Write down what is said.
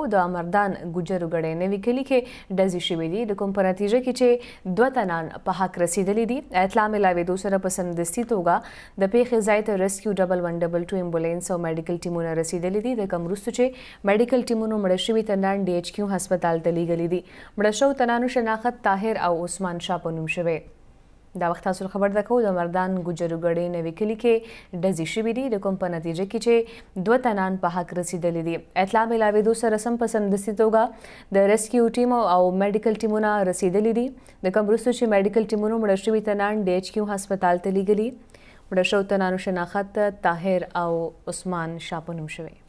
خو د امردان ګجرو غړې نوې کلی کې ډزې شوې دي د کوم په نتیجه کې چې دوه تنان په حق رسیدلې دي اطلاع ملاوي دو سره په سمدستي توګه د پیښې ځای ته ریسکیو ډبل 112 امبولانس او میډیکل ټیمونه رسیدلې دي د کمرستو چې میډیکل ټیمونو مړ شوی تنان ډي ایچ کیو هسپتال ته لیږلې دي مړ شو تنانو شناخت طاهر او عثمان شاه په نوم شوه دا وخت تاسو خبر درکو د مردان ګجروګړې نوې کلی کې د زیشبي دي د کوم په نتیجه کې چې دوه تنان په حق رسیدلې دي اطلاع ملاوي دو سره سم پسند دستیتوګه د ریسکیو ټیم او میډیکل ټیمونه رسیدلې دي د کمبرستو چې میډیکل ټیمونو مړ شوی تنان د ایچ کیو هسپتال ته لیږلي مړ شو تنانو شناخت طاهر او عثمان شاپونم شوی